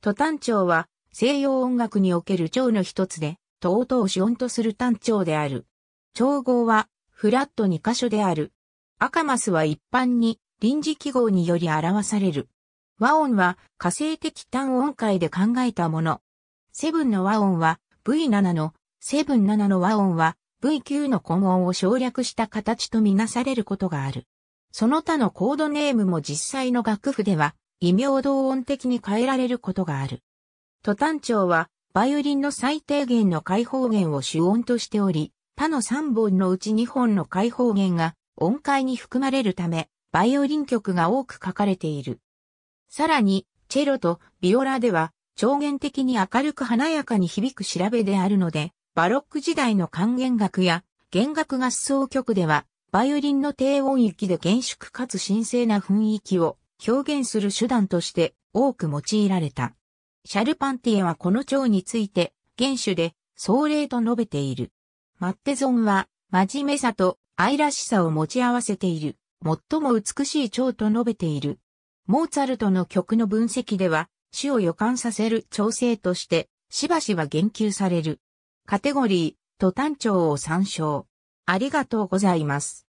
ト単調は西洋音楽における調の一つで、と音を主音とする単調である。調合はフラット2箇所である。アカマスは一般に臨時記号により表される。和音は火星的単音階で考えたもの。セブンの和音は V7 の、セブン7の和音は V9 の根音を省略した形とみなされることがある。その他のコードネームも実際の楽譜では異名同音的に変えられることがある。トタン調は、バイオリンの最低限の開放弦を主音としており、他の3本のうち2本の開放弦が音階に含まれるため、バイオリン曲が多く書かれている。さらに、チェロとビオラでは、超弦的に明るく華やかに響く調べであるので、バロック時代の管弦楽や弦楽合奏曲では、バイオリンの低音域で厳粛かつ神聖な雰囲気を表現する手段として多く用いられた。シャルパンティエはこの蝶について、原種で、壮麗と述べている。マッテゾンは、真面目さと愛らしさを持ち合わせている、最も美しい蝶と述べている。モーツァルトの曲の分析では、死を予感させる調整として、しばしば言及される。カテゴリー、と単調を参照。ありがとうございます。